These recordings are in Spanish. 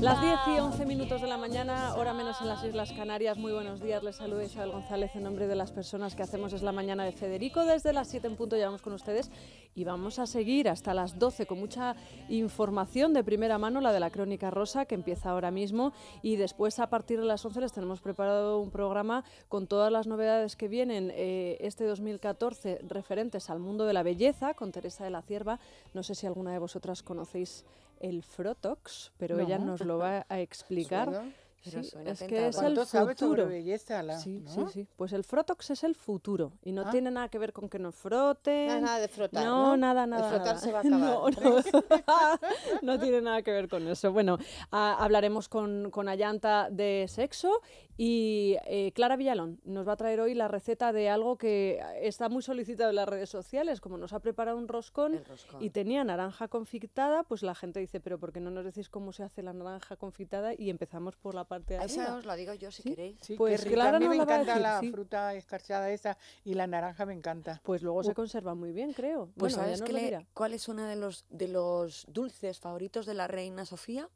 Las 10 y 11 minutos de la mañana, hora menos en las Islas Canarias. Muy buenos días, les saluda Isabel González en nombre de las personas que hacemos Es la Mañana de Federico. Desde las 7 en punto llevamos con ustedes y vamos a seguir hasta las 12 con mucha información de primera mano, la de la Crónica Rosa que empieza ahora mismo y después a partir de las 11 les tenemos preparado un programa con todas las novedades que vienen eh, este 2014 referentes al mundo de la belleza con Teresa de la Cierva. No sé si alguna de vosotras conocéis el Frotox, pero ella nos lo va a explicar es que es el futuro. sí, sí. Pues el frotox es el futuro y no ah. tiene nada que ver con que nos froten. Nada, de frotar. No, nada, nada. va a acabar. No, tiene nada que ver con eso. Bueno, hablaremos con, con Ayanta de sexo y eh, Clara Villalón nos va a traer hoy la receta de algo que está muy solicitado en las redes sociales, como nos ha preparado un roscón, roscón, y tenía naranja confitada, pues la gente dice, pero ¿por qué no nos decís cómo se hace la naranja confitada? Y empezamos por la parte de Esa os la digo yo si queréis. pues claro a mí me encanta la fruta escarchada esa y la naranja me encanta. Pues luego pues se conserva muy bien, creo. Pues bueno, sabes cuál es uno de los de los dulces favoritos de la reina Sofía?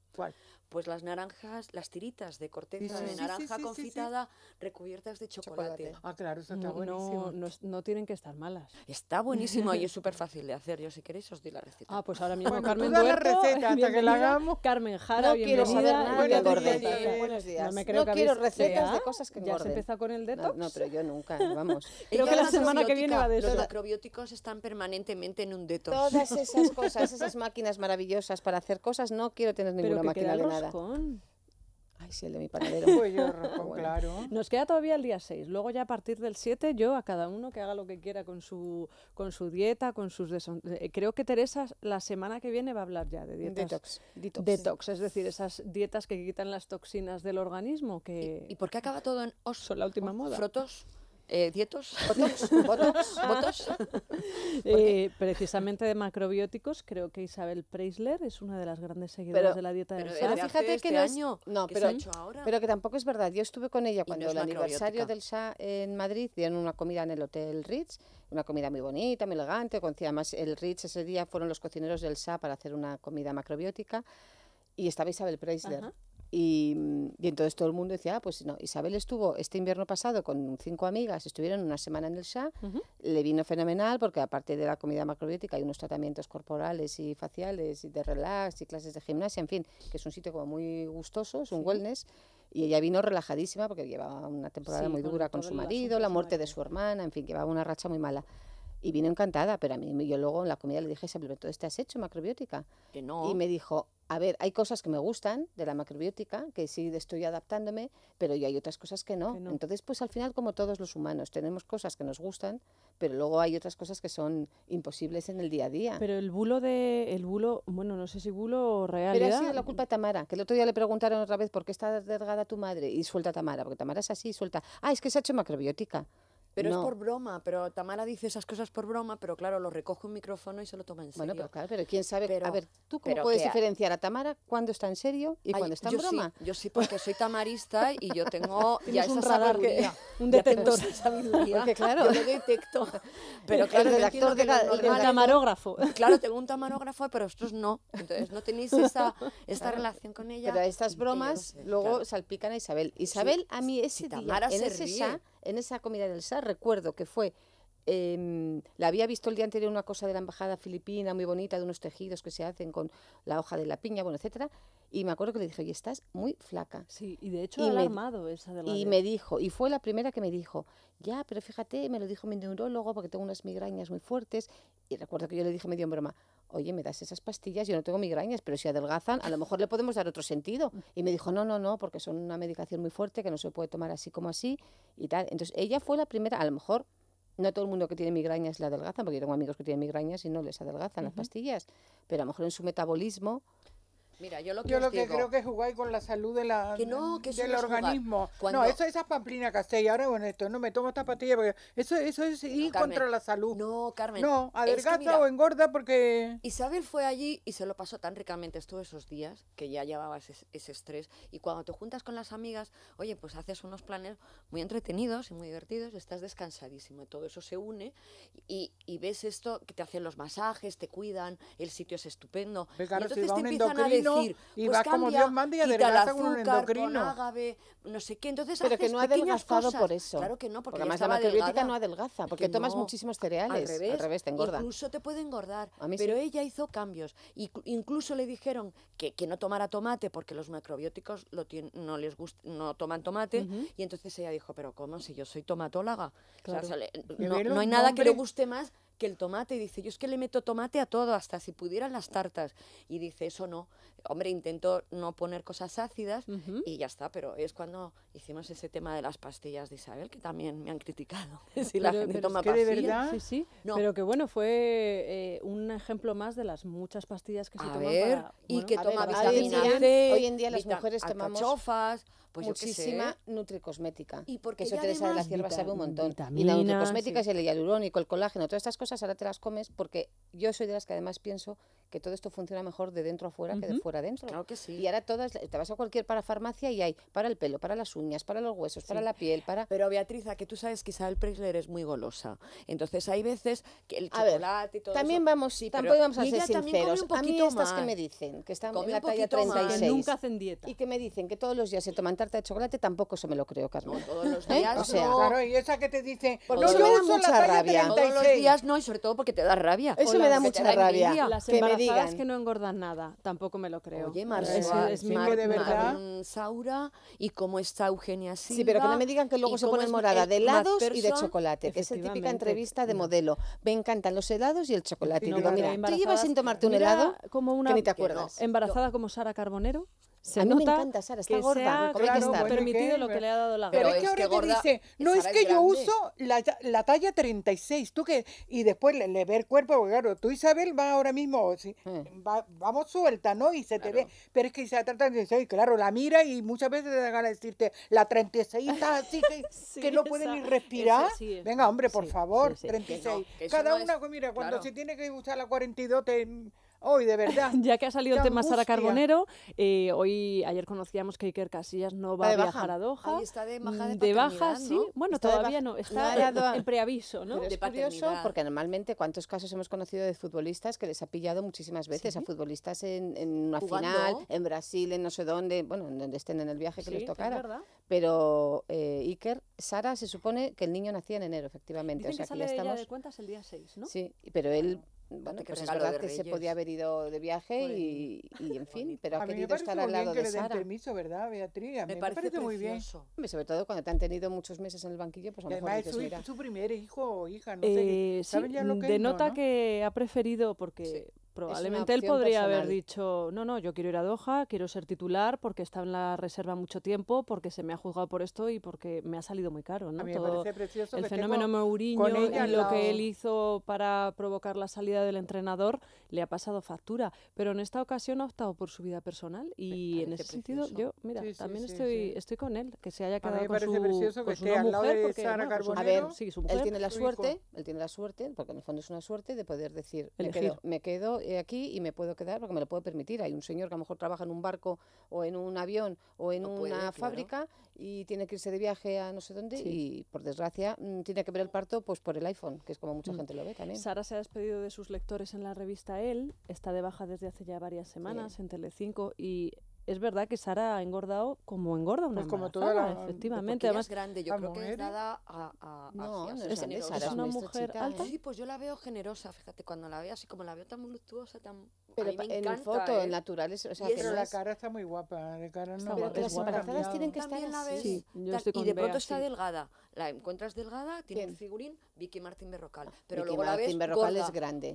Pues las naranjas, las tiritas de corteza de naranja confitada recubiertas de chocolate. Ah, claro, eso está buenísimo. No, no, tienen que estar malas. Está buenísimo y es súper fácil de hacer. Yo, si queréis, os doy la receta. Ah, pues ahora mismo bueno, Carmen Duerto, la receta hasta que la hagamos. Carmen Jara, no Quiero saber nada buenos días. No, me creo que quiero recetas de cosas que ¿Ya se empezó con el detox? No, pero yo nunca, vamos. creo que la semana que viene va de eso. Los macrobióticos están permanentemente en un detox. Todas esas cosas, esas máquinas maravillosas para hacer cosas, no quiero tener ninguna Ay, de mi Pues claro. Nos queda todavía el día 6. Luego ya a partir del 7 yo a cada uno que haga lo que quiera con su, con su dieta, con sus... Eh, creo que Teresa la semana que viene va a hablar ya de dietas... Detox. Detox, es decir, esas dietas que quitan las toxinas del organismo. Que... ¿Y, por qué acaba todo en oso? la última moda. Frotos. Eh, ¿Dietos? ¿Botox? ¿Botox? ¿Botox? Eh, precisamente de macrobióticos, creo que Isabel Preisler es una de las grandes seguidoras de la dieta del pero fíjate que no, año, pero, pero que tampoco es verdad. Yo estuve con ella cuando el aniversario del SA en Madrid, dieron una comida en el Hotel Ritz, una comida muy bonita, muy elegante. Con, más el Ritz ese día fueron los cocineros del SA para hacer una comida macrobiótica y estaba Isabel Preisler. Mm, y, entonces todo el mundo decía, ah, pues no, Isabel estuvo este invierno pasado con cinco amigas, estuvieron una semana en el Shah, le vino fenomenal porque aparte de la comida macrobiótica hay unos tratamientos corporales y faciales y de relax y clases de gimnasia, en fin, que es un sitio como muy gustoso, es un wellness. Y ella vino relajadísima porque llevaba una temporada muy dura con su marido, la muerte de su hermana, en fin, llevaba una racha muy mala y vino encantada, pero a mí yo luego en la comida le dije, Isabel, ¿todo has hecho macrobiótica? Que no. Y me dijo, a ver, hay cosas que me gustan de la macrobiótica, que sí estoy adaptándome, pero y hay otras cosas que no. Entonces, pues al final, como todos los humanos, tenemos cosas que nos gustan, pero luego hay otras cosas que son imposibles en el día a día. Pero el bulo de, el bulo, bueno, no sé si bulo o realidad. Pero ha sido la culpa de Tamara, que el otro día le preguntaron otra vez por qué está delgada tu madre y suelta a Tamara, porque Tamara es así, suelta, ah, es que se ha hecho macrobiótica. Pero es por broma, pero Tamara dice esas cosas por broma, pero claro, lo recoge un micrófono y se lo toma en serio. Bueno, pero claro, pero quién sabe. a ver, ¿tú cómo puedes diferenciar a Tamara cuando está en serio y cuando está en yo broma? yo sí, porque soy tamarista y yo tengo ya esa un un detector de sabiduría. Porque claro, yo lo detecto. Pero claro, el detector de la, el tamarógrafo. Claro, tengo un tamarógrafo, pero vosotros no. Entonces no tenéis esa, esta relación con ella. Pero estas bromas luego salpican a Isabel. Isabel, a mí ese día, en esa ese en esa comida del SAR, recuerdo que fue Em, la había visto el día anterior una cosa de la embajada filipina muy bonita, de unos tejidos que se hacen con la hoja de la piña, bueno, etcétera. Y me acuerdo que le dije, oye, estás muy flaca. Sí, y de hecho y me, esa de la Y me dijo, y fue la primera que me dijo, ya, pero fíjate, me lo dijo mi neurólogo porque tengo unas migrañas muy fuertes. Y recuerdo que yo le dije medio en broma, oye, me das esas pastillas, yo no tengo migrañas, pero si adelgazan, a lo mejor le podemos dar otro sentido. Y me dijo, no, no, no, porque son una medicación muy fuerte que no se puede tomar así como así y tal. Entonces ella fue la primera, a lo mejor no todo el mundo que tiene migrañas la adelgazan, porque yo tengo amigos que tienen migrañas y no les adelgazan las pastillas, pero a lo mejor en su metabolismo yo lo que, creo que es jugar con la salud de la, del organismo. No, eso es pamplina Castell. Ahora, bueno, esto no me tomo esta pastilla porque eso, es ir contra la salud. No, Carmen. No, adelgaza o engorda porque. Isabel fue allí y se lo pasó tan ricamente. Estuvo esos días que ya llevaba ese, estrés. Y cuando te juntas con las amigas, oye, pues haces unos planes muy entretenidos y muy divertidos, estás descansadísimo. Todo eso se une y, ves esto que te hacen los masajes, te cuidan, el sitio es estupendo. y entonces te empiezan y pues va como Dios manda y adelgaza con un endocrino. no sé qué. Entonces Pero que no ha adelgazado por eso. Claro que no, porque, además la macrobiótica no adelgaza, porque tomas muchísimos cereales. Al revés, te engorda. Incluso te puede engordar. pero ella hizo cambios. incluso le dijeron que, no tomara tomate porque los macrobióticos no les gusta, no toman tomate. Y entonces ella dijo, pero ¿cómo? Si yo soy tomatóloga. no, hay nada que le guste más que el tomate. Y dice, yo es que le meto tomate a todo, hasta si pudieran las tartas. Y dice, eso no hombre, intento no poner cosas ácidas y ya está, pero es cuando hicimos ese tema de las pastillas de Isabel, que también me han criticado. si la gente toma pastillas. De sí, Pero que bueno, fue eh, un ejemplo más de las muchas pastillas que se toman. y que toma vitamina hoy en día las mujeres tomamos. Pues muchísima nutricosmética. Y porque eso te de la Cierva sabe un montón. y la nutricosmética es el hialurónico, el colágeno, todas estas cosas ahora te las comes porque yo soy de las que además pienso que todo esto funciona mejor de dentro afuera que de fuera adentro. Claro que sí. Y ahora todas, te vas a cualquier para farmacia y hay para el pelo, para las uñas, para los huesos, para la piel, para... Pero Beatriz, a que tú sabes que Isabel Preisler es muy golosa. Entonces hay veces que el chocolate y todo también eso... vamos, sí, tampoco vamos a ser sinceros. Un a mí estas que me dicen, que están en la talla 36. Que nunca hacen dieta. Y que me dicen que todos los días se toman tarta de chocolate, tampoco se me lo creo, Carmen. No, todos los ¿Eh? días o sea, Claro, y esa que te dice... no, yo uso la rabia. 36. Todos los días no, y sobre todo porque te da rabia. Eso me da mucha rabia. Las que me digan. que no engordan nada, tampoco me lo creo. Oye, es, de verdad. Saura y cómo está Eugenia Silva. Sí, pero que no me digan que luego se pone morada de helados y de chocolate, que es típica entrevista de modelo. Me encantan los helados y el chocolate. mira, tú llevas sin tomarte un helado como una, embarazada como Sara Carbonero. Se me encanta, Sara, está gorda. permitido lo que le ha dado la Pero, es que ahora te dice, no es que yo uso la, la, talla 36, tú que y después le, ve el cuerpo, porque claro, tú Isabel va ahora mismo, hmm. vamos suelta, ¿no? Y se te ve, pero es que se trata de 36, claro, la mira y muchas veces te da a decirte, la 36 está así que, no pueden ni respirar. Venga, hombre, por favor, 36. Cada una, mira, cuando se tiene que usar la 42 te Hoy, de verdad. ya que ha salido el tema Sara Carbonero, eh, hoy, ayer conocíamos que Iker Casillas no va a viajar a Doha. está de, mm, baja sí. Bueno, todavía no. Está en preaviso, ¿no? es curioso porque normalmente cuántos casos hemos conocido de futbolistas que les ha pillado muchísimas veces a futbolistas en, una final, en Brasil, en no sé dónde, bueno, en donde estén en el viaje que les tocara. Pero eh, Iker, Sara se supone que el niño nacía en enero, efectivamente. o sea, que estamos... el día 6, ¿no? Sí, pero él bueno, pues es verdad que se podía haber ido de viaje y, y, en fin, pero ha querido estar al lado de Sara. permiso, ¿verdad, Beatriz? me, parece, muy bien. Sobre todo cuando te han tenido muchos meses en el banquillo, pues a lo mejor dices, su, su primer hijo o hija, no eh, sé. ¿saben sí, ya lo que denota que ha preferido, porque Probablemente él podría haber dicho, no, no, yo quiero ir a Doha, quiero ser titular porque está en la reserva mucho tiempo, porque se me ha juzgado por esto y porque me ha salido muy caro. el fenómeno Mourinho y lo que él hizo para provocar la salida del entrenador le ha pasado factura, pero en esta ocasión ha optado por su vida personal y en ese sentido yo, mira, también estoy estoy con él, que se haya quedado con su, mujer, pues, a ver, su él tiene la suerte, él tiene la suerte, porque en el fondo es una suerte de poder decir, me quedo aquí y me puedo quedar porque me lo puedo permitir. Hay un señor que a lo mejor trabaja en un barco o en un avión o en una fábrica y tiene que irse de viaje a no sé dónde y por desgracia mm, tiene que ver el parto pues por el iPhone, que es como mucha mm. gente lo ve también. Sara se ha despedido de sus lectores en la revista Él, está de baja desde hace ya varias semanas en en Telecinco y es verdad que Sara ha engordado como engorda una pues como toda efectivamente. Además, es grande, yo creo que es dada a, a, es, es una mujer alta. Sí, pues yo la veo generosa, fíjate, cuando la veo así como la veo tan voluptuosa, tan pero en en ¿eh? naturales. pero la cara está muy guapa. la cara no, las embarazadas tienen que estar la y de pronto está delgada. La encuentras delgada, tiene un figurín Vicky Martín Berrocal. Pero Vicky luego Martín la Berrocal es grande.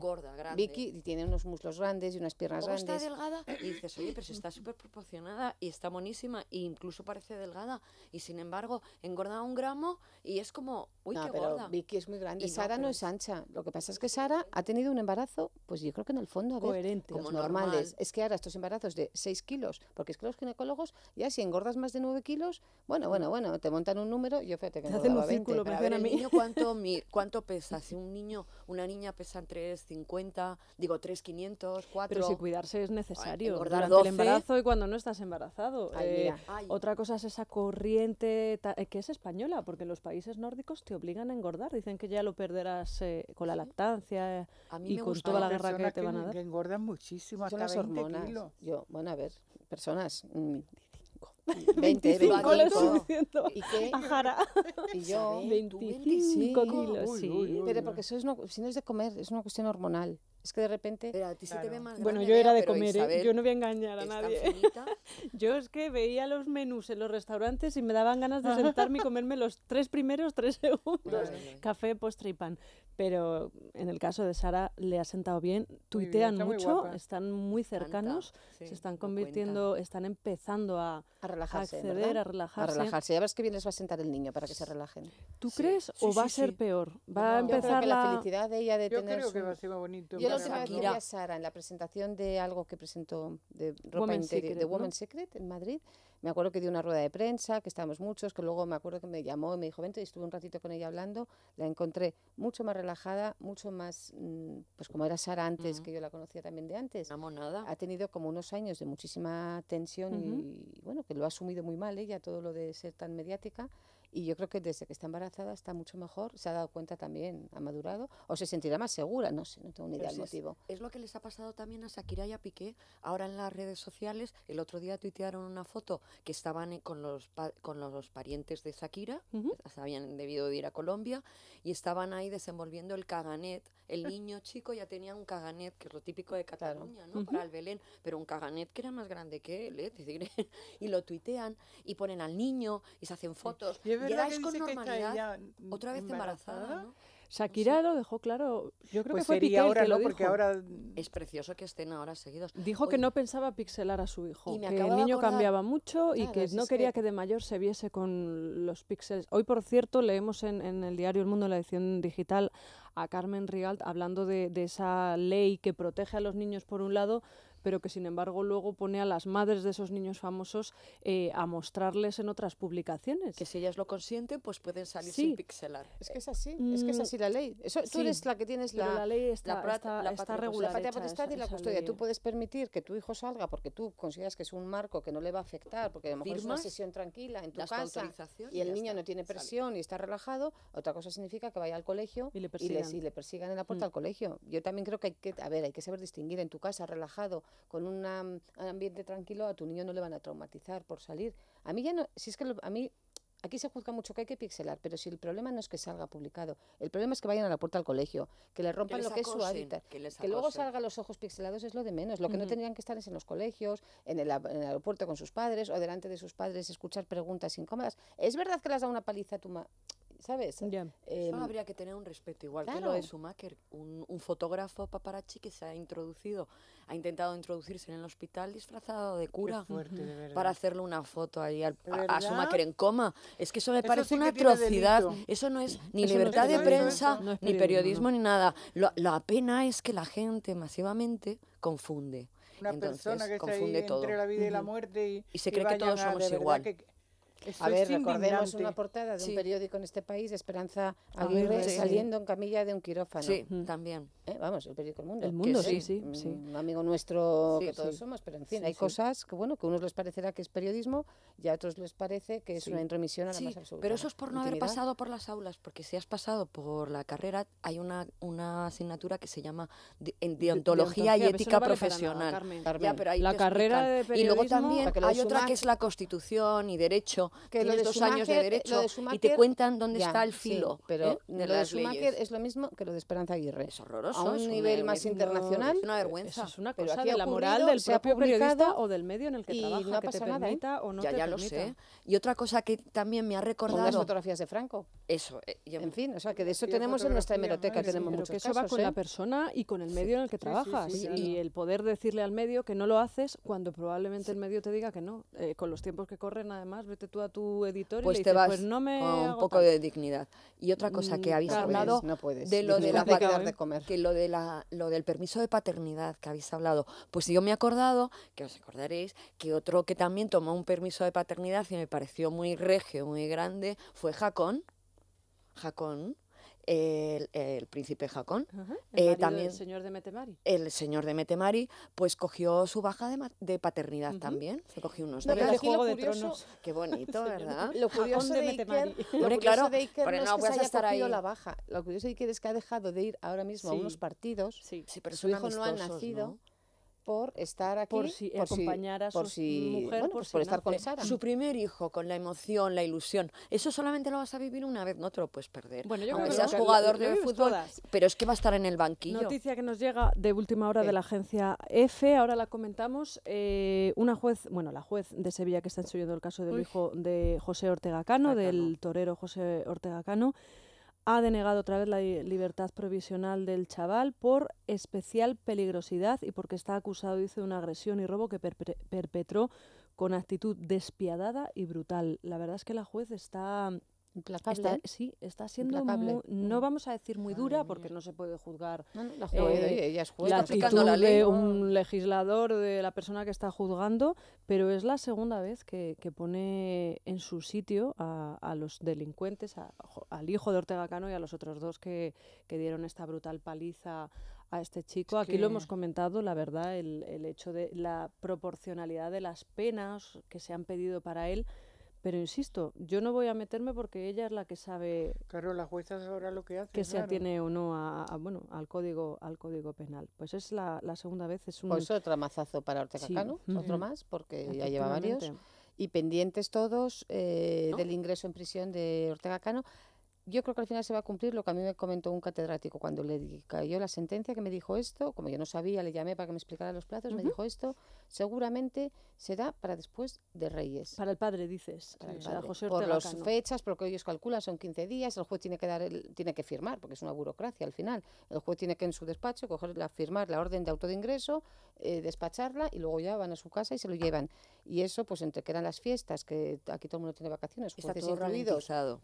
Vicky tiene unos muslos grandes y unas piernas grandes grandes. está delgada y dices, oye, pero si está súper proporcionada y está monísima e incluso parece delgada. Y sin embargo, engorda un gramo y es como, uy, qué pero gorda. Vicky es muy grande. Y Sara no, es ancha. Lo que pasa es que Sara ha tenido un embarazo, pues yo creo que en el fondo. Coherente como normales. Es que ahora estos embarazos de 6 kilos, porque es que los ginecólogos, ya si engordas más de 9 kilos, bueno, bueno, mm. bueno, te montan un número, yo fíjate que hacen un círculo, niño cuánto, cuánto pesa? Si un niño, una niña pesa 3,50, digo 3,500, 4... Pero si cuidarse es necesario. durante el embarazo y cuando no estás embarazado. Eh, Otra cosa es esa corriente eh, que es española, porque los países nórdicos te obligan a engordar. Dicen que ya lo perderás eh, con la lactancia a mí y me con toda la guerra que te van a dar. Que engordan muy muchísimo, las 20 hormonas. Yo, bueno, a ver, personas, 25. 20, 25, 25 ¿Y qué? Ajara. Y yo, 25 kilos, sí. Pero porque eso es no es de comer, es una cuestión hormonal. Es que de repente... bueno, yo era de comer, ¿eh? yo no voy a engañar a nadie. yo es que veía los menús en los restaurantes y me daban ganas de sentarme y comerme los tres primeros, tres segundos. Café, postre y pan. Pero en el caso de Sara le ha sentado bien, tuitean mucho, están muy cercanos, se están convirtiendo, están empezando a, acceder, a relajarse. Ya ves que vienes va a sentar el niño para que se relajen. ¿Tú crees o va a ser peor? Va a empezar la... felicidad de ella de yo va a ser bonito última vez a Sara en la presentación de algo que presentó de Woman Secret, de Woman Secret en Madrid, me acuerdo que dio una rueda de prensa, que estábamos muchos, que luego me acuerdo que me llamó y me dijo, vente, y estuve un ratito con ella hablando, la encontré mucho más relajada, mucho más, mm, pues como era Sara antes, que yo la conocía también de antes. nada. Ha tenido como unos años de muchísima tensión y, bueno, que lo ha asumido muy mal ella, todo lo de ser tan mediática y yo creo que desde que está embarazada está mucho mejor, se ha dado cuenta también, ha madurado, o se sentirá más segura, no sé, no tengo ni idea del motivo. Es, lo que les ha pasado también a Shakira y a Piqué, ahora en las redes sociales, el otro día tuitearon una foto que estaban eh, con los, con los parientes de Shakira, habían debido ir a Colombia, y estaban ahí desenvolviendo el caganet el niño chico ya tenía un caganet, que es lo típico de Cataluña, ¿no? Para el Belén, pero un caganet que era más grande que él, ¿eh? y lo tuitean y ponen al niño y se hacen fotos. Y es verdad que con normalidad, otra vez embarazada, Shakira lo dejó claro. Yo creo pues que fue Piqué Porque ahora es precioso que estén ahora seguidos. Dijo que no pensaba pixelar a su hijo, que el niño cambiaba mucho y que no quería que... de mayor se viese con los píxeles. Hoy, por cierto, leemos en, en, el diario El Mundo, en la edición digital, a Carmen Rigalt hablando de, de esa ley que protege a los niños por un lado, pero que sin embargo luego pone a las madres de esos niños famosos eh, a mostrarles en otras publicaciones. Que si ellas lo consienten, pues pueden salir sin pixelar. Es que es así, es que es mm, así la ley. Eso, Tú eres la que tienes la, la ley está, la, la, está pues, regular, la potestad y la custodia. Tú puedes permitir que tu hijo salga porque tú consideras que es un marco que no le va a afectar, porque a lo mejor es una sesión tranquila en tu casa y el niño no tiene presión y está relajado. Otra cosa significa que vaya al colegio y le persigan, y le, persigan en la puerta mm. al colegio. Yo también creo que hay que, a ver, hay que saber distinguir en tu casa relajado con un ambiente tranquilo, a tu niño no le van a traumatizar por salir. A mí ya no, si es que a mí Aquí se juzga mucho que hay que pixelar, pero si el problema no es que salga publicado, el problema es que vayan a la puerta al colegio, que le rompan lo que es su hábitat, que, luego salgan los ojos pixelados es lo de menos. Lo que no tendrían que estar es en los colegios, en el, aeropuerto con sus padres o delante de sus padres escuchar preguntas incómodas. ¿Es verdad que le has dado una paliza a tu ma ¿sabes? Em, habría que tener un respeto, igual que lo de Schumacher, un, un, fotógrafo paparazzi que se ha introducido, ha intentado introducirse en el hospital disfrazado de cura para hacerle una foto ahí a, a, Schumacher en coma. Es que eso me parece una atrocidad. Eso no es ni libertad de prensa, ni periodismo, ni nada. Lo, la pena es que la gente masivamente confunde. Una persona que confunde todo. entre la vida y la muerte y, se cree que todos somos igual a ver, recordemos una portada de un periódico en este país, Esperanza Aguirre, saliendo en camilla de un quirófano. Mm. también. Eh, vamos, el periódico El Mundo. El Mundo, sí, mm, sí, Un amigo nuestro que todos somos, pero en fin, hay cosas que, bueno, que a unos les parecerá que es periodismo y a otros les parece que es una intromisión a la más absoluta. Pero eso es por no haber pasado por las aulas, porque si has pasado por la carrera, hay una, una asignatura que se llama de, en deontología, y ética profesional. pero la carrera de periodismo, Y luego también hay otra que es la constitución y derecho que los dos años de derecho y te cuentan dónde está el filo. pero ¿eh? lo de es lo mismo que lo de Esperanza Aguirre. Es horroroso. A un nivel más internacional. es una eh, vergüenza. Eso es una cosa de la moral del propio periodista o del medio en el que y trabaja, no que te nada, ¿eh? o no ya, ya lo sé. Y otra cosa que también me ha recordado... Las fotografías de Franco. Eso. En fin, o sea, que de eso tenemos en nuestra hemeroteca, tenemos muchos que eso va con la persona y con el medio en el que trabajas. Y el poder decirle al medio que no lo haces cuando probablemente el medio te diga que no. Con los tiempos que corren, además, vete tú a tu editor y pues pues con un poco de dignidad. Y otra cosa mm, que habéis hablado de lo de, la, comer. que lo de la, lo del permiso de paternidad que habéis hablado, pues yo me he acordado que os acordaréis que otro que también tomó un permiso de paternidad y me pareció muy regio, muy grande, fue Jacón. Jacón el, príncipe Jacón. el eh, también, señor de Metemari. El señor de Metemari, pues cogió su baja de, paternidad también. Se cogió unos no, días. de Juego de Tronos. Qué bonito, ¿verdad? lo curioso de, Metemari. es que Lo curioso es que ha dejado de ir ahora mismo a unos partidos. Sí, pero su hijo no ha nacido por estar aquí, por, acompañar a su mujer, pues por, estar con Sara. Su primer hijo, con la emoción, la ilusión, eso solamente lo vas a vivir una vez, no te lo puedes perder. Bueno, yo creo que seas jugador de fútbol, pero es que va a estar en el banquillo. Noticia que nos llega de última hora de eh. la agencia EFE, ahora la comentamos. Eh, una juez, bueno, la juez de Sevilla que está estudiando el caso del hijo de José Ortega Cano, del torero José Ortega Cano ha denegado otra vez la libertad provisional del chaval por especial peligrosidad y porque está acusado, dice, de una agresión y robo que perpetró con actitud despiadada y brutal. La verdad es que la juez está sí, está siendo no mm. vamos a decir muy dura porque no se puede juzgar. la, eh, ella es De un legislador de la persona que está juzgando, pero es la segunda vez que, que pone en su sitio a, los delincuentes, al hijo de Ortega Cano y a los otros dos que, que dieron esta brutal paliza a este chico. Aquí lo hemos comentado, la verdad, el, el hecho de la proporcionalidad de las penas que se han pedido para él pero insisto, yo no voy a meterme porque ella es la que sabe. lo que se atiene o no a, bueno, al código al código penal. Pues es la, segunda vez. Es un... Pues otro mazazo para Ortega Cano, otro más, porque ya lleva varios. Y pendientes todos eh, del ingreso en prisión de Ortega Cano yo creo que al final se va a cumplir lo que a mí me comentó un catedrático cuando le cayó la sentencia que me dijo esto, como yo no sabía, le llamé para que me explicara los plazos, me dijo esto, seguramente será para después de Reyes. Para el padre, dices. Para José por las fechas, porque ellos calculan, son 15 días, el juez tiene que, dar el, tiene que firmar, porque es una burocracia al final. El juez tiene que en su despacho cogerla, firmar la orden de auto de ingreso, eh, despacharla y luego ya van a su casa y se lo llevan. Y eso, pues entre que eran las fiestas, que aquí todo el mundo tiene vacaciones, jueces Está todo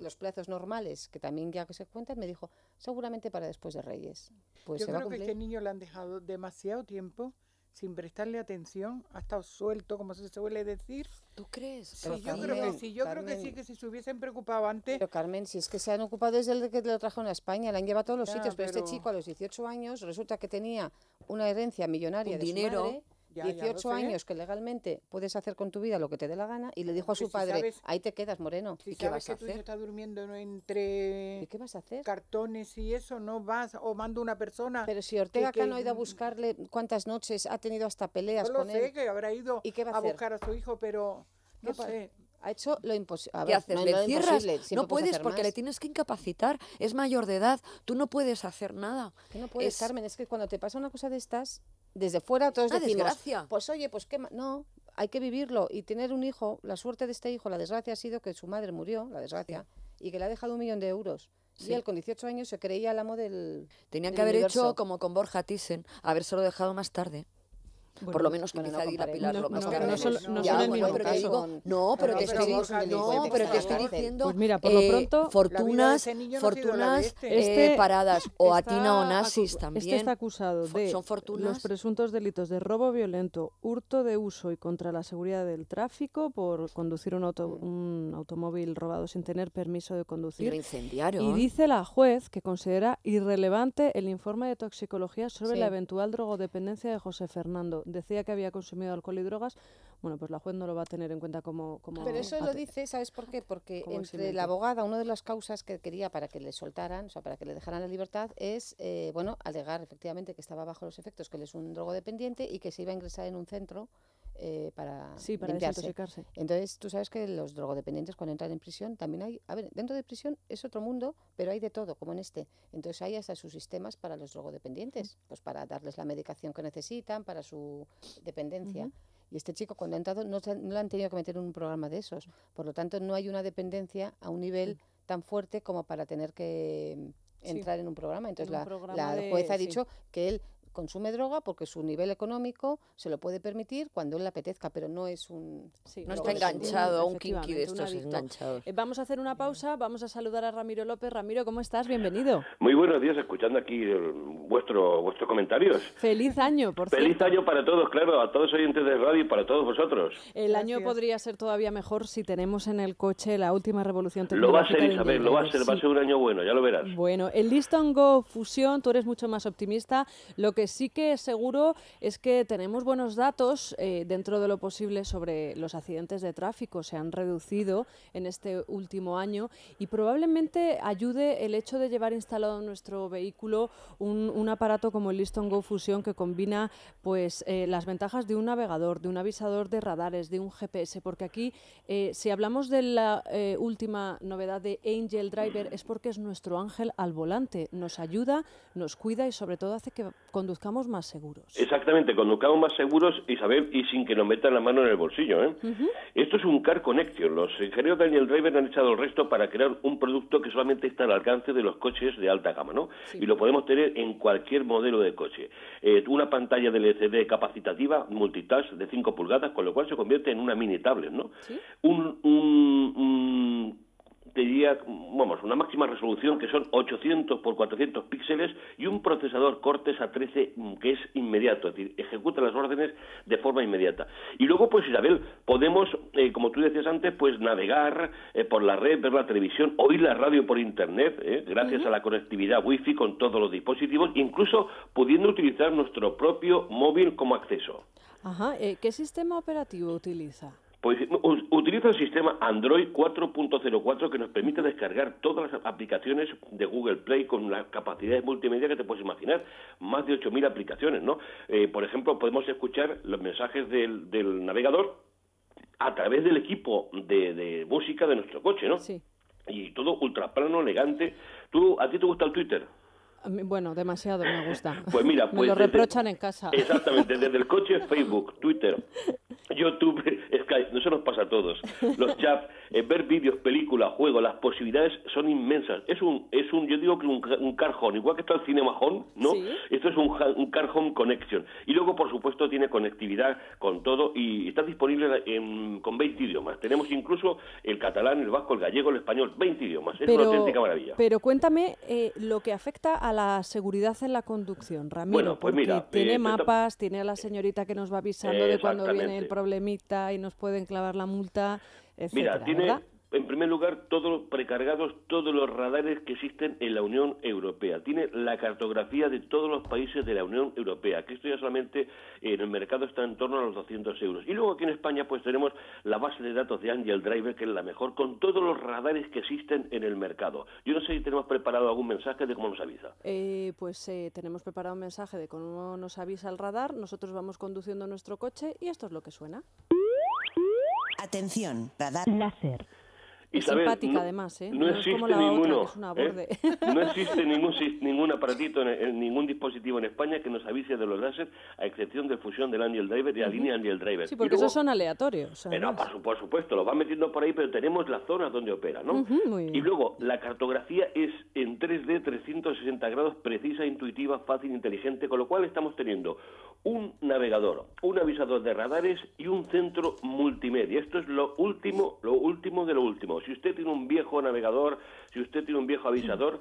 los plazos normales, que también ya que se cuentan, me dijo, seguramente para después de Reyes. Pues Yo creo que este niño le han dejado demasiado tiempo sin prestarle atención, ha estado suelto, como se suele decir. ¿Tú crees? si yo creo que sí, yo creo que que si se hubiesen preocupado antes. Carmen, si es que se han ocupado desde el que lo trajeron a España, la han llevado a todos los sitios, pero, este chico a los 18 años resulta que tenía una herencia millonaria de dinero. 18 años que legalmente puedes hacer con tu vida lo que te dé la gana y le dijo a su padre, ahí te quedas, Moreno. ¿y qué vas a hacer? durmiendo entre qué vas a hacer? cartones y eso, no vas o mando una persona. Pero si Ortega que, no ha ido a mm, buscarle cuántas noches, ha tenido hasta peleas con lo él. que habrá ido a, buscar a su hijo, pero no ha hecho lo imposible. a No, Imposible. No puedes porque le tienes que incapacitar. Es mayor de edad. Tú no puedes hacer nada. no puedes, Carmen. Es que cuando te pasa una cosa de estas, desde fuera todos ah, decimos, pues oye, pues qué no, hay que vivirlo y tener un hijo, la suerte de este hijo, la desgracia ha sido que su madre murió, la desgracia, y que le ha dejado un millón de euros. Sí. Y él con 18 años se creía el amo del Tenían que haber hecho como con Borja Thyssen, habérselo dejado más tarde por lo menos que quizá no No, solo, no, pero no, pero, te estoy, diciendo pues mira, por lo eh, pronto, fortunas, fortunas este. Eh, este paradas o Atina este también. Este está acusado de los presuntos delitos de robo violento, hurto de uso y contra la seguridad del tráfico por conducir un, mm. automóvil robado sin tener permiso de conducir. Y, dice la juez que considera irrelevante el informe de toxicología sobre la eventual drogodependencia de José Fernando decía que había consumido alcohol y drogas, bueno, pues la juez no lo va a tener en cuenta como... como pero eso lo dice, ¿sabes por qué? Porque entre la abogada, una de las causas que quería para que le soltaran, o sea, para que le dejaran la libertad, es, eh, bueno, alegar efectivamente que estaba bajo los efectos, que él es un drogodependiente y que se iba a ingresar en un centro eh, para, Entonces, tú sabes que los drogodependientes cuando entran en prisión también hay, a ver, dentro de prisión es otro mundo, pero hay de todo, como en este. Entonces, hay hasta sus sistemas para los drogodependientes, pues para darles la medicación que necesitan, para su dependencia. Y este chico cuando ha entrado no, no, han tenido que meter en un programa de esos. Por lo tanto, no hay una dependencia a un nivel tan fuerte como para tener que entrar en un programa. Entonces la, la, jueza ha dicho que él consume droga porque su nivel económico se lo puede permitir cuando él le apetezca, pero no es un... no está enganchado a un kinky de estos enganchados. Eh, vamos a hacer una pausa, vamos a saludar a Ramiro López. Ramiro, ¿cómo estás? Bienvenido. Muy buenos días, escuchando aquí vuestro, vuestros comentarios. Feliz año, por Feliz año para todos, claro, a todos oyentes de radio y para todos vosotros. El año podría ser todavía mejor si tenemos en el coche la última revolución tecnológica. Lo va a ser, Isabel, lo va a ser, va a ser un año bueno, ya lo verás. Bueno, el Liston Go Fusión, tú eres mucho más optimista. Lo que sí que seguro es que tenemos buenos datos eh, dentro de lo posible sobre los accidentes de tráfico. Se han reducido en este último año y probablemente ayude el hecho de llevar instalado en nuestro vehículo un, aparato como el Liston Go Fusion que combina pues, eh, las ventajas de un navegador, de un avisador de radares, de un GPS, porque aquí eh, si hablamos de la última novedad de Angel Driver es porque es nuestro ángel al volante, nos ayuda, nos cuida y sobre todo hace que conduzcamos más seguros. Exactamente, conduzcamos más seguros, Isabel, y sin que nos metan la mano en el bolsillo. ¿eh? Esto es un car connection. Los ingenieros Daniel Driver han echado el resto para crear un producto que solamente está al alcance de los coches de alta gama, ¿no? Y lo podemos tener en cualquier modelo de coche. Eh, una pantalla de LCD capacitativa, multitask de 5 pulgadas, con lo cual se convierte en una mini tablet, ¿no? un tenía vamos, una máxima resolución que son 800 por 400 píxeles y un procesador Cortes A13 mm, que es inmediato, es decir, ejecuta las órdenes de forma inmediata. Y luego, pues Isabel, podemos, eh, como tú decías antes, pues navegar eh, por la red, ver la televisión, oír la radio por Internet, eh, gracias a la conectividad wifi con todos los dispositivos, incluso pudiendo utilizar nuestro propio móvil como acceso. Ajá, ¿qué sistema operativo utiliza? Pues utiliza el sistema Android 4.04 que nos permite descargar todas las aplicaciones de Google Play con las capacidades multimedia que te puedes imaginar, más de 8.000 aplicaciones, ¿no? Eh, por ejemplo, podemos escuchar los mensajes del, navegador a través del equipo de, de música de nuestro coche, ¿no? Sí. Y todo ultraplano, elegante. ¿Tú, ¿A ti te gusta el Twitter? Bueno, demasiado me gusta. Pues mira, pues me lo reprochan en casa. Exactamente, desde el coche, Facebook, Twitter, YouTube, Skype, se nos pasa a todos. Los chats, eh, ver vídeos, películas, juegos, las posibilidades son inmensas. Es un, es un yo digo que un, un carjón, igual que está el cinemajón, ¿no? Esto es un, car carjón connection. Y luego, por supuesto, tiene conectividad con todo y está disponible con 20 idiomas. Tenemos incluso el catalán, el vasco, el gallego, el español, 20 idiomas. Es pero, una auténtica maravilla. Pero cuéntame eh, lo que afecta a la seguridad en la conducción, Ramiro. Bueno, pues mira. Tiene eh, mapas, tiene a la señorita que nos va avisando de cuando viene el problemita y nos pueden clavar la multa, etcétera, Mira, tiene, en primer lugar, todos precargados todos los radares que existen en la Unión Europea. Tiene la cartografía de todos los países de la Unión Europea, que esto ya solamente en el mercado está en torno a los 200 euros. Y luego aquí en España, pues tenemos la base de datos de Angel Driver, que es la mejor, con todos los radares que existen en el mercado. Yo no sé si tenemos preparado algún mensaje de cómo nos avisa. Eh, pues eh, tenemos preparado un mensaje de cómo nos avisa el radar. Nosotros vamos conduciendo nuestro coche y esto es lo que suena. Atención, radar láser simpática no, además, ¿eh? No, existe No existe ningún, ningún aparatito, en, ningún dispositivo en España que nos avise de los láser, a excepción de fusión del Angel Driver y la línea Angel Driver. Sí, porque esos son aleatorios. pero eh, por, supuesto, lo va metiendo por ahí, pero tenemos las zonas donde opera, ¿no? y luego, la cartografía es en 3D, 360 grados, precisa, intuitiva, fácil, inteligente, con lo cual estamos teniendo un navegador, un avisador de radares y un centro multimedia. Esto es lo último, lo último de lo último. Si usted tiene un viejo navegador, si usted tiene un viejo avisador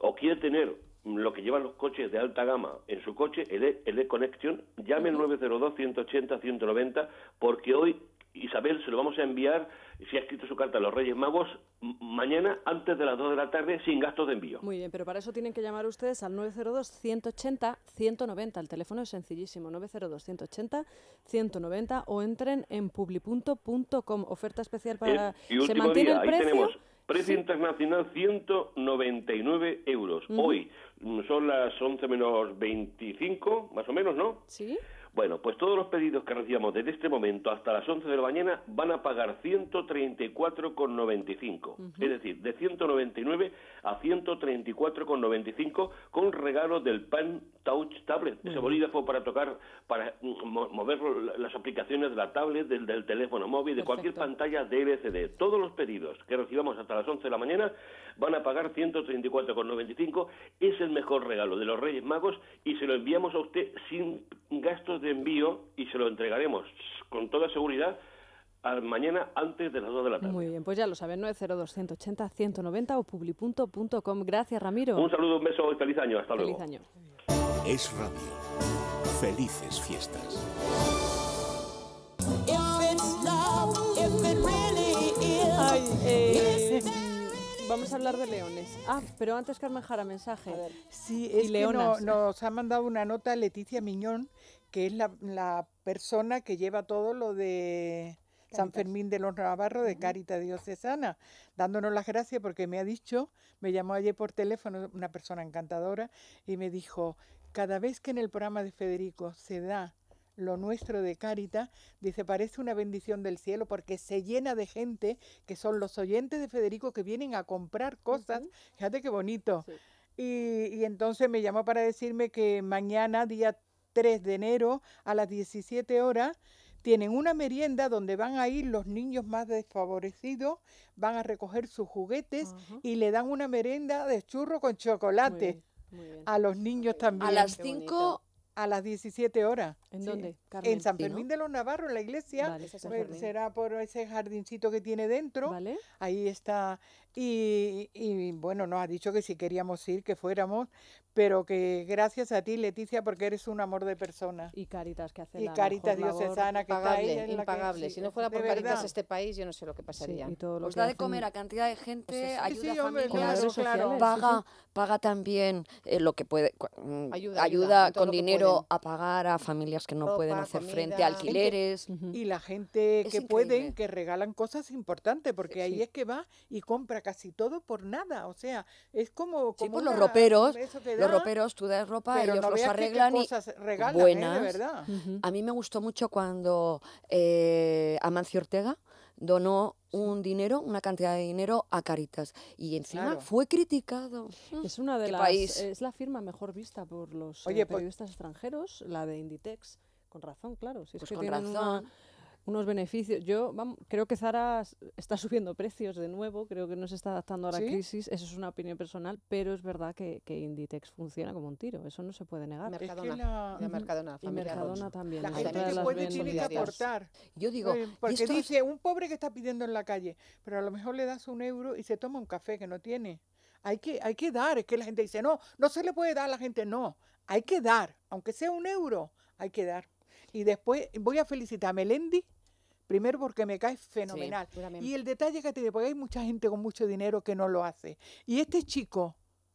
o quiere tener lo que llevan los coches de alta gama en su coche, el E-Connection, e llame al 902-180-190 porque hoy Isabel se lo vamos a enviar si ha escrito su carta a los Reyes Magos, mañana antes de las 2 de la tarde sin gastos de envío. Muy bien, pero para eso tienen que llamar ustedes al 902-180-190. El teléfono es sencillísimo, 902-180-190 o entren en publipunto.com. Oferta especial para... Eh, Se mantiene el precio. Ahí tenemos precio internacional 199 euros. Hoy mm, son las 11 menos 25, más o menos, ¿no? Sí. Bueno, pues todos los pedidos que recibamos desde este momento hasta las 11 de la mañana van a pagar 134,95. Es decir, de 199 a 134,95 con regalo del Pan Touch Tablet, ese bolígrafo para tocar, para mm, mover las aplicaciones de la tablet, del, del teléfono móvil, de cualquier pantalla de Todos los pedidos que recibamos hasta las 11 de la mañana van a pagar 134,95. Es el mejor regalo de los Reyes Magos y se lo enviamos a usted sin gastos de envío y se lo entregaremos con toda seguridad al mañana antes de las 2 de la tarde. Muy bien, pues ya lo saben, 180 190 o publipunto.com. Gracias, Ramiro. Un saludo, un beso y feliz año. Hasta luego. Feliz año. Es Radio. Felices fiestas. Eh. vamos a hablar de leones. Ah, pero antes Carmen Jara, mensaje. Sí, es y que nos ha mandado una nota Leticia Miñón que es la, persona que lleva todo lo de San Fermín de los Navarros de uh Diocesana, dándonos las gracias porque me ha dicho, me llamó ayer por teléfono una persona encantadora y me dijo, cada vez que en el programa de Federico se da lo nuestro de Carita, dice, parece una bendición del cielo porque se llena de gente que son los oyentes de Federico que vienen a comprar cosas. Fíjate qué bonito. Y, y, entonces me llamó para decirme que mañana, día 3 de enero a las 17 horas. Tienen una merienda donde van a ir los niños más desfavorecidos, van a recoger sus juguetes y le dan una merienda de churro con chocolate a los niños también. A las 5 a las 17 horas. ¿En dónde? en San Fermín de los Navarros, en la iglesia. Vale, pues, será por ese jardincito que tiene dentro. Ahí está y, bueno, nos ha dicho que si queríamos ir, que fuéramos, pero que gracias a ti, Leticia, porque eres un amor de persona. Y Caritas que hace Y Caritas diosesana que está impagable. si no fuera por Caritas este país, yo no sé lo que pasaría. Os da de comer a cantidad de gente, pues ayuda a familias. Paga, paga también eh, lo que puede, mm, ayuda, con dinero a pagar a familias que no pueden hacer frente a alquileres. Y la gente que puede, pueden, que regalan cosas importantes, porque ahí es que va y compra casi todo por nada, o sea, es como... como pues, los roperos, los roperos, tú das ropa, ellos los arreglan y regalan, ¿eh? buenas. de verdad. A mí me gustó mucho cuando eh, Amancio Ortega donó un dinero, una cantidad de dinero a Caritas y encima fue criticado. Mm. Es una de las país? es la firma mejor vista por los eh, pues periodistas extranjeros, la de Inditex, con razón, claro, si pues con razón unos beneficios. Yo creo que Zara está subiendo precios de nuevo, creo que no se está adaptando a la crisis, eso es una opinión personal, pero es verdad que, Inditex funciona como un tiro, eso no se puede negar. la... y Mercadona, también. La gente que puede tiene que aportar. Yo digo, porque dice, un pobre que está pidiendo en la calle, pero a lo mejor le das un euro y se toma un café que no tiene. Hay que, hay que dar, es que la gente dice, no, no se le puede dar a la gente, no, hay que dar, aunque sea un euro, hay que dar. Y después voy a felicitar a Melendi, primero porque me cae fenomenal. y el detalle que tiene, porque hay mucha gente con mucho dinero que no lo hace. Y este chico,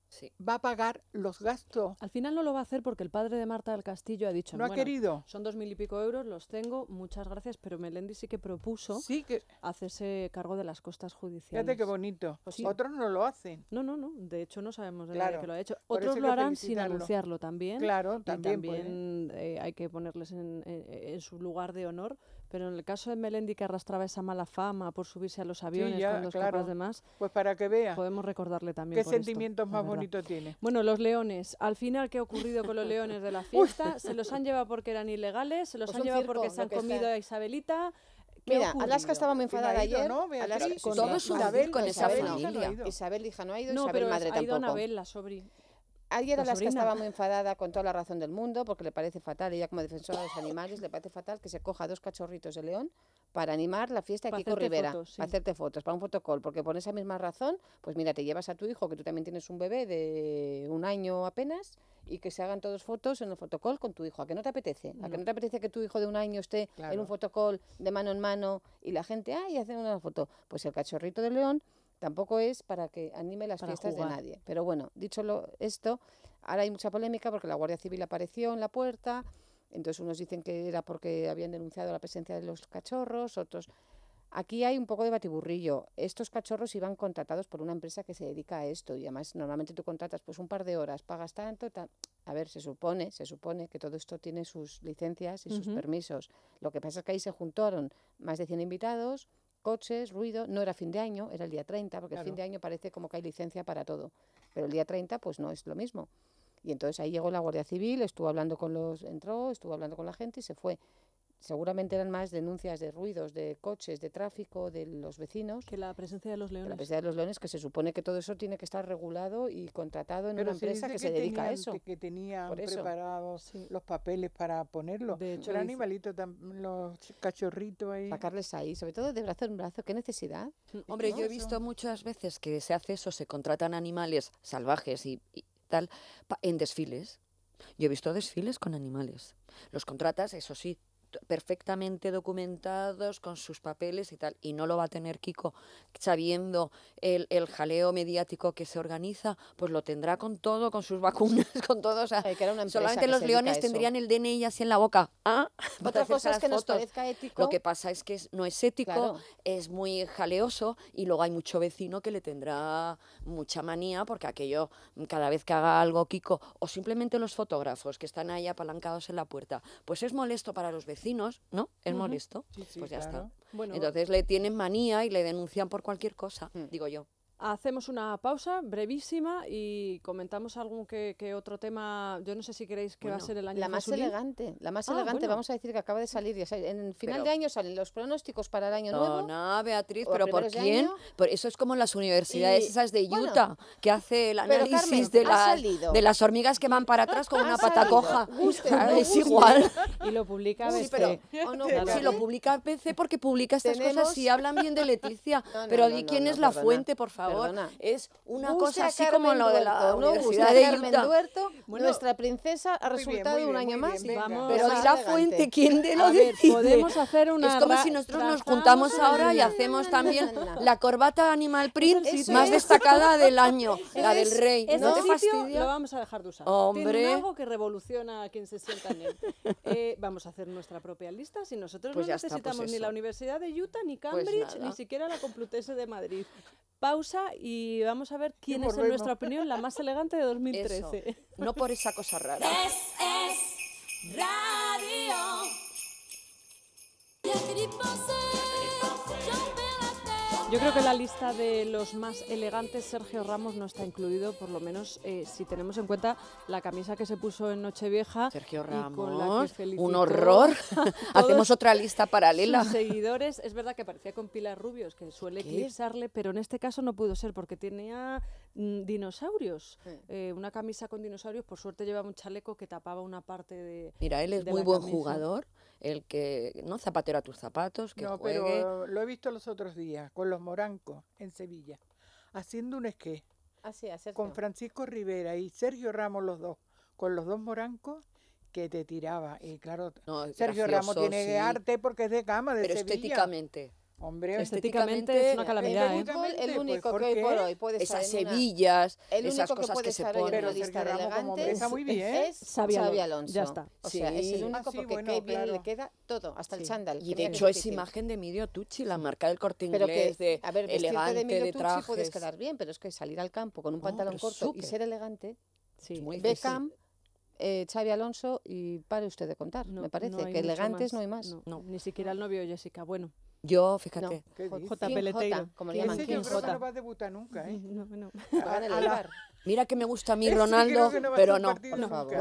Sí. va a pagar los gastos. Al final no lo va a hacer porque el padre de Marta del Castillo ha dicho... No ha querido. Son dos mil y pico euros, los tengo, muchas gracias, pero Melendi sí que propuso sí, que... hacerse cargo de las costas judiciales. Fíjate qué bonito. Pues Otros no lo hacen. No, no, no. De hecho no sabemos de nadie que lo ha hecho. Otros lo harán sin anunciarlo también. Claro, también. Eh, hay que ponerles en su lugar de honor pero en el caso de Melendi, que arrastraba esa mala fama por subirse a los aviones con dos claro. capas de más, pues para que vea. Podemos recordarle también. ¿Qué sentimientos más bonitos tiene? Bueno, los leones. Al final, ¿qué ha ocurrido con los leones de la fiesta? se los han llevado porque eran ilegales, se los pues han llevado porque se han comido a Isabelita. Mira, Alaska estaba muy enfadada ayer. Alaska, con todo su Isabel, con Isabel, no ha ido, no, Isabel pero madre ha ido tampoco. Anabel, la sobrina. Ayer las que estaba muy enfadada con toda la razón del mundo porque le parece fatal, ella como defensora de los animales, le parece fatal que se coja dos cachorritos de león para animar la fiesta aquí Kiko Rivera, para hacerte fotos, para un protocolo, porque por esa misma razón, pues mira, te llevas a tu hijo, que tú también tienes un bebé de un año apenas, y que se hagan todos fotos en el protocolo con tu hijo. ¿A que no te apetece? ¿A que no te apetece que tu hijo de un año esté en un protocolo de mano en mano y la gente, ay, hacen una foto? Pues el cachorrito de león Tampoco es para que anime las fiestas de nadie. Pero bueno, dicho esto, ahora hay mucha polémica porque la Guardia Civil apareció en la puerta. Entonces unos dicen que era porque habían denunciado la presencia de los cachorros, otros... Aquí hay un poco de batiburrillo. Estos cachorros iban contratados por una empresa que se dedica a esto y además normalmente tú contratas pues un par de horas, pagas tanto, a ver, se supone, se supone que todo esto tiene sus licencias y sus permisos. Lo que pasa es que ahí se juntaron más de 100 invitados, coches, ruido. No era fin de año, era el día 30, porque el fin de año parece como que hay licencia para todo. Pero el día 30, pues no es lo mismo. Y entonces ahí llegó la Guardia Civil, estuvo hablando con los, entró, estuvo hablando con la gente y se fue seguramente eran más denuncias de ruidos, de coches, de tráfico, de los vecinos. Que la presencia de los leones. la presencia de los leones, que se supone que todo eso tiene que estar regulado y contratado en una empresa que, se dedica a eso. Que tenían preparados los papeles para ponerlo. De hecho, los animalitos, los cachorritos ahí. Sacarles ahí, sobre todo de brazo en brazo, qué necesidad. Mm, Hombre, yo he visto muchas veces que se hace eso, se contratan animales salvajes y tal en desfiles. Yo he visto desfiles con animales. Los contratas, eso sí, perfectamente documentados con sus papeles y tal. Y no lo va a tener Kiko sabiendo el, jaleo mediático que se organiza, pues lo tendrá con todo, con sus vacunas, con todo. solamente los leones tendrían el DNI así en la boca. ¿Ah? Otra cosa es que nos parezca ético. Lo que pasa es que no es ético, es muy jaleoso y luego hay mucho vecino que le tendrá mucha manía porque aquello, cada vez que haga algo Kiko o simplemente los fotógrafos que están ahí apalancados en la puerta, pues es molesto para los vecinos vecinos, ¿no? Es molesto. pues ya está. Bueno, Entonces le tienen manía y le denuncian por cualquier cosa, hmm. digo yo. Hacemos una pausa brevísima y comentamos algún que, otro tema. Yo no sé si queréis que va a ser el año La más elegante, la más ah, elegante, vamos a decir que acaba de salir. en final de año salen los pronósticos para el año no, nuevo. No, Beatriz, pero ¿por quién? Por eso es como en las universidades esas de Utah, que hace el análisis de, las, hormigas que van para atrás con una pata coja. es igual. Y lo publica sí, pero, oh, no, sí, lo publica PC porque publica estas cosas y hablan bien de Leticia. pero di quién es la fuente, por favor. Es una cosa así como lo de la Universidad de Utah. nuestra princesa ha resultado un año más. Vamos, pero la fuente, ¿quién de lo decide? hacer Es como si nosotros nos juntamos ahora y hacemos también la corbata animal print más destacada del año, la del rey. ¿No te Lo vamos a dejar de usar. Hombre. Tiene algo que revoluciona a quien se sienta en él. Eh, vamos a hacer nuestra propia lista si nosotros pues no pues necesitamos ni la Universidad de Utah, ni pues Cambridge, ni siquiera la Complutense de Madrid pausa y vamos a ver quién es, en nuestra opinión, la más elegante de 2013. no por esa cosa rara. Es, radio. Yo creo que la lista de los más elegantes Sergio Ramos no está incluido, por lo menos eh, si tenemos en cuenta la camisa que se puso en Nochevieja. Sergio Ramos, un horror. Hacemos otra lista paralela. Sus seguidores, es verdad que parecía con Pilar Rubios, que suele pero en este caso no pudo ser porque tenía Mm, dinosaurios. Eh, una camisa con dinosaurios, por suerte llevaba un chaleco que tapaba una parte de. Mira, él es muy buen jugador, el que no zapatero a tus zapatos, que no, Pero lo he visto los otros días con los morancos en Sevilla, haciendo un esquí. Ah, con Francisco Rivera y Sergio Ramos los dos, con los dos morancos que te tiraba. Y claro, Sergio Ramos tiene arte porque es de cama de Pero estéticamente. Hombre, estéticamente, es una eh, calamidad. ¿eh? El ¿eh? Pues, el único que hoy por hoy puede esas sevillas, esas cosas que, puede se ponen. Pero Sergio está muy bien. Es, Xavi Alonso. Ya está. O sea, es el único ah, porque qué bien le queda todo, hasta el chándal. Y de hecho es, imagen de Emilio Tucci, la marca del corte inglés, pero de a ver, elegante, de, Emilio puedes quedar bien, pero es que salir al campo con un pantalón corto y ser elegante, Beckham... Eh, Xavi Alonso y pare usted de contar, me parece, que elegantes no hay más. No, ni siquiera el novio Jessica. Bueno, yo, fíjate. No. J. Peleteiro. Como le llaman. Ese J. no va a debutar nunca, ¿eh? No, no. Mira que me gusta a mí Ronaldo, pero no. No, favor.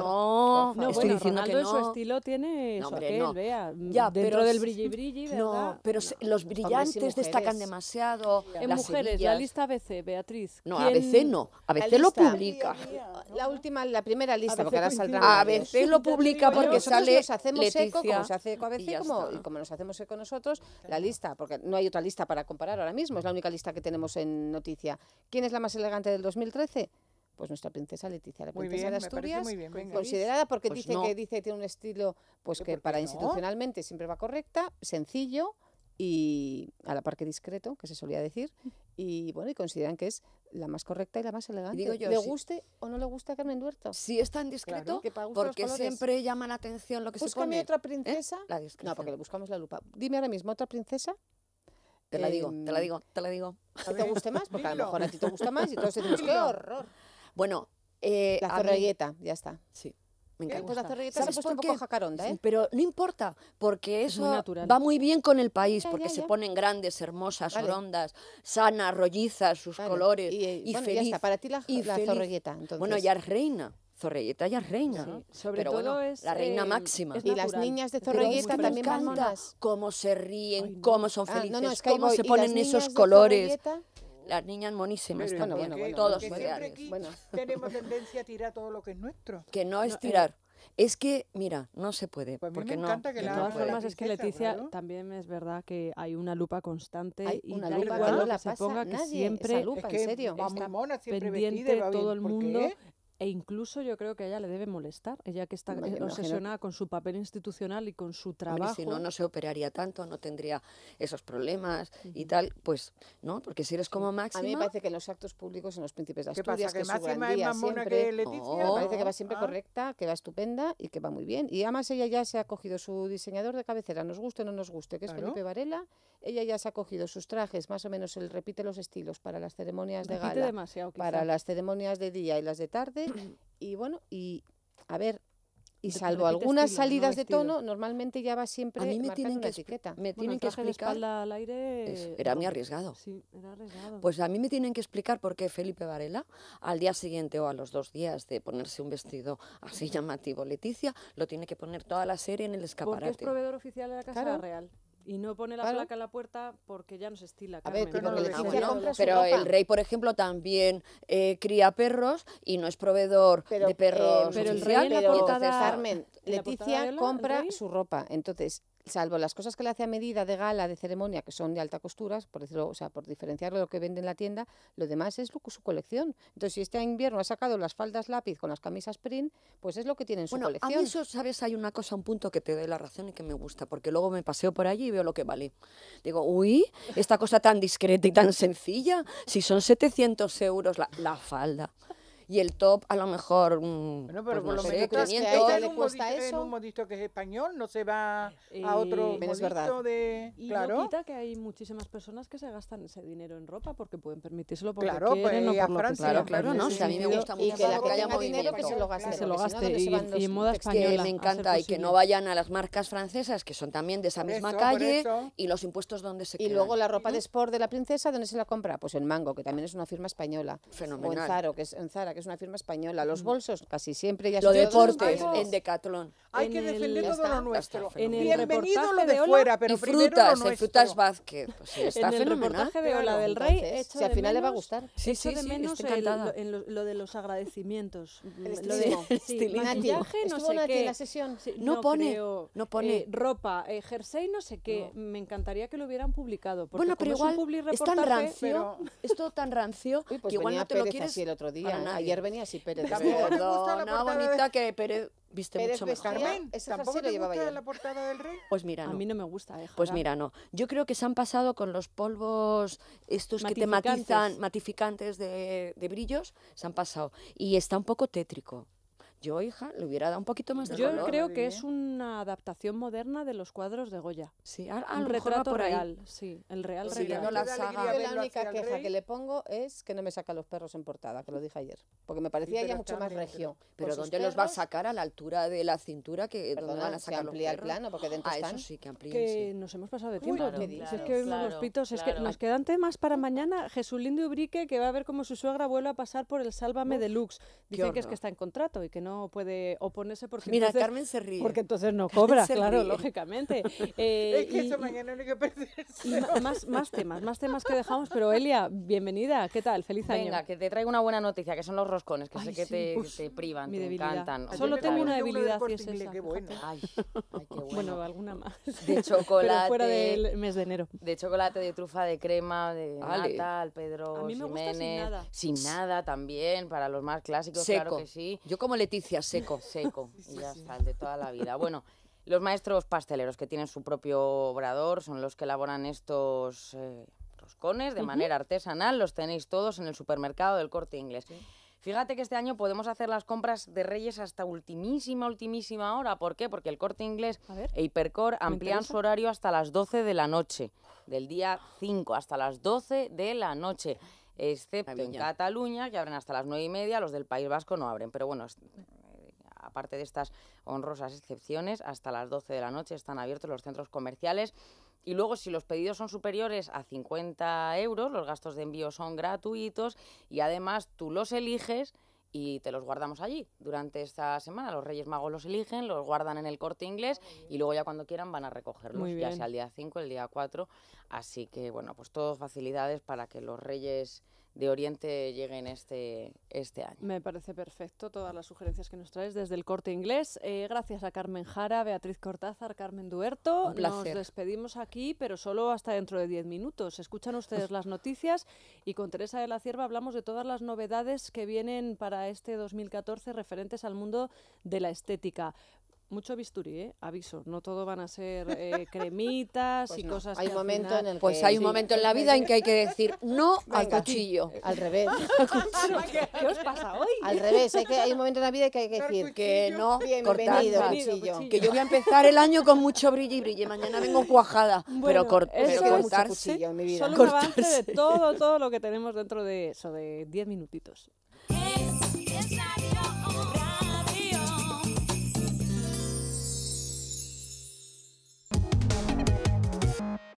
no, estoy diciendo Ronaldo que no. su estilo tiene no, que aquel, vea, ya, dentro pero, del brilli brilli, ¿verdad? No, pero los brillantes destacan demasiado. En las mujeres, la lista ABC, Beatriz. No, ABC no, ABC lo publica. La última, la primera lista, ABC porque ahora saldrá. ABC lo publica porque sale nos hacemos Leticia. eco, como se hace eco ABC, como, y como nos hacemos eco nosotros, la lista porque no hay otra lista para comparar ahora mismo, es la única lista que tenemos en noticia. ¿Quién es la más elegante del 2013? pues nuestra princesa Leticia, la princesa de Asturias, considerada porque pues dice que dice tiene un estilo pues que para institucionalmente siempre va correcta, sencillo, y a la par que discreto, que se solía decir, mm. y bueno, y consideran que es la más correcta y la más elegante. ¿Le guste o no le gusta a Carmen Duerto? Si es tan discreto, porque siempre llama la atención lo que se pone. Búscame otra ¿eh? princesa. no, porque le buscamos la lupa. Dime ahora mismo, ¿otra princesa? Te la digo, te la digo, te la digo. te guste más? Porque a lo mejor a ti te gusta más y todos decimos, ¡qué horror! Bueno, eh, la zorregueta, ya está. Sí. Me eh, encanta. Pues ¿eh? Pero no importa, porque eso va muy bien con el país, porque se ponen grandes, hermosas, rondas, sanas, rollizas, sus colores y, feliz. Para la Bueno, ya es reina. Zorregueta ya es reina, Sobre pero todo bueno, es, la reina eh, máxima. Y las niñas de Zorregueta también van Cómo se ríen, cómo son ah, felices, cómo se ponen esos colores. Las niñas monísimas también, bueno, todos siempre aquí bueno. tenemos tendencia a tirar todo lo que es nuestro. Que no es eh, tirar. Es que, mira, no se puede. Pues porque me encanta no, que de todas formas es que Leticia también es verdad que hay una lupa constante hay una lupa que no la pasa nadie, siempre esa lupa, es que en serio. Está mona, siempre pendiente de todo el mundo e incluso yo creo que a ella le debe molestar, ella que está eh, obsesionada con su papel institucional y con su trabajo. si no, no se operaría tanto, no tendría esos problemas y tal, pues, ¿no? Porque si eres como Máxima... A mí me parece que en los actos públicos, en los príncipes de Asturias, pasa? que, Máxima es más siempre, que me parece que va siempre ah. correcta, que va estupenda y que va muy bien. Y además ella ya se ha cogido su diseñador de cabecera, nos guste o no nos guste, que es Felipe Varela, ella ya se ha cogido sus trajes, más o menos él repite los estilos para las ceremonias de gala, para las ceremonias de día y las de tarde, y bueno, y a ver, y salvo algunas salidas de tono, normalmente ya va siempre a mí me tienen que etiqueta. Me tienen que explicar. al aire, era muy arriesgado. Pues a mí me tienen que explicar por qué Felipe Varela, al día siguiente o a los dos días de ponerse un vestido así llamativo, Leticia, lo tiene que poner toda la serie en el escaparate. Porque es proveedor oficial de la Casa Real. Y no pone la placa en la puerta porque ya no se estila. A ver, pero, el rey, por ejemplo, también eh, cría perros y no es proveedor de perros. Eh, pero el rey en la Leticia compra su ropa. Entonces, salvo las cosas que le hace a medida de gala, de ceremonia, que son de alta costura, por decirlo, o sea, por diferenciarlo lo que vende en la tienda, lo demás es su colección. Entonces, si este invierno ha sacado las faldas lápiz con las camisas print, pues es lo que tiene en su bueno, colección. A mí eso, sabes, hay una cosa, un punto que te doy la razón y que me gusta, porque luego me paseo por allí y veo lo que vale. Digo, uy, esta cosa tan discreta y tan sencilla, si son 700 euros la, la falda y el top a lo mejor... Mm, bueno, pero pues por lo menos le cuesta eso. En un modisto que es español, no se va eh, a otro es verdad. de... Y claro. que hay muchísimas personas que se gastan ese dinero en ropa porque pueden permitírselo porque claro, quieren o pues, por lo Claro, claro, no, a mí me gusta mucho y que, la que haya dinero que se lo gaste. y, en moda española. Que me encanta y que no vayan a las marcas francesas que son también de esa misma calle y los impuestos donde se Y luego la ropa de sport de la princesa, ¿dónde se la compra? Pues en Mango, que también es una firma española. Fenomenal. O en Zara, que es en Zara, que es una firma española. Los bolsos, casi siempre ya Lo deportes, en Decathlon. Hay que defender todo lo nuestro. En el Bienvenido lo de, fuera, pero y frutas, en Frutas Vázquez. Pues está en el fenomenal. reportaje de Ola del Rey, si al final le va a gustar. Sí, sí, de menos lo, en lo, de los agradecimientos. lo de, sí, maquillaje, no sé qué. no, pone, no pone. ropa, jersey, no sé qué. Me encantaría que lo hubieran publicado. bueno, pero igual es, tan rancio, es todo tan rancio pues que igual no te lo quieres Ayer venía así Pérez. no bonita que Pérez viste mucho mejor. Carmen, ¿tampoco te gusta la portada del rey? Pues mira, no. A mí no me gusta, eh, Pues mira, no. Yo creo que se han pasado con los polvos estos que te matizan, matificantes de, de brillos, se han pasado. Y está un poco tétrico. Yo, hija, le hubiera dado un poquito más de Yo creo que es una adaptación moderna de los cuadros de Goya. Sí, al retrato real, sí, el real sí, real. la, saga. la única queja que le pongo es que no me saca los perros en portada, que lo dije ayer, porque me parecía ya mucho más regio. Pero, ¿dónde los va a sacar a la altura de la cintura que donde van a sacar los el plano porque dentro de ah, están. Eso sí, que amplíen, nos hemos pasado de tiempo, es que hoy los pitos, es que nos quedan temas para mañana. Jesús Lindo Ubrique que va a ver cómo su suegra vuelve a pasar por el Sálvame Deluxe. Dice que es que está en contrato y que no puede oponerse porque Mira, Carmen se ríe. Porque entonces no cobra, claro, lógicamente. es eh, que más, más temas, más temas que dejamos, pero Elia, bienvenida, ¿qué tal? Feliz año. Venga, que te traigo una buena noticia, que son los roscones, que sé que, te, privan, te encantan. Solo tengo una debilidad y es esa. Qué bueno. Ay, qué bueno. bueno. alguna más. De chocolate. fuera del mes de enero. De chocolate, de trufa, de crema, de nata, al Pedro Jiménez. sin nada. Sin nada también, para los más clásicos, claro que sí. Yo como le seco. Seco, y ya está, el de toda la vida. Bueno, los maestros pasteleros que tienen su propio obrador son los que elaboran estos eh, roscones de manera artesanal. Los tenéis todos en el supermercado del Corte Inglés. Fíjate que este año podemos hacer las compras de Reyes hasta ultimísima, ultimísima hora. ¿Por qué? Porque el Corte Inglés e Hipercor amplían su horario hasta las 12 de la noche, del día 5 hasta las 12 de la noche excepto en Cataluña, que abren hasta las nueve y media, los del País Vasco no abren, pero bueno, eh, aparte de estas honrosas excepciones, hasta las 12 de la noche están abiertos los centros comerciales. Y luego, si los pedidos son superiores a 50 euros, los gastos de envío son gratuitos y además tú los eliges y te los guardamos allí durante esta semana. Los Reyes Magos los eligen, los guardan en el corte inglés y luego ya cuando quieran van a recogerlos, ya sea el día 5, el día 4. Así que, bueno, pues todo facilidades para que los Reyes de Oriente lleguen este, este año. Me parece perfecto todas las sugerencias que nos traes desde el corte inglés. Eh, gracias a Carmen Jara, Beatriz Cortázar, Carmen Duerto. Un Nos despedimos aquí, pero solo hasta dentro de 10 minutos. Escuchan ustedes las noticias y con Teresa de la Cierva hablamos de todas las novedades que vienen para este 2014 referentes al mundo de la estética mucho bisturí, ¿eh? aviso, no todo van a ser eh, cremitas pues y cosas. Hay pues momento en pues hay un momento en la vida en que hay que decir no al cuchillo, al revés. ¿Qué os pasa hoy? Al revés, hay, que, un momento en la vida en que hay que decir que no, bienvenido cuchillo. Que yo voy a empezar el año con mucho brillo y brille, mañana vengo cuajada, pero, cortarse, Solo de todo todo lo que tenemos dentro de eso de 10 minutitos.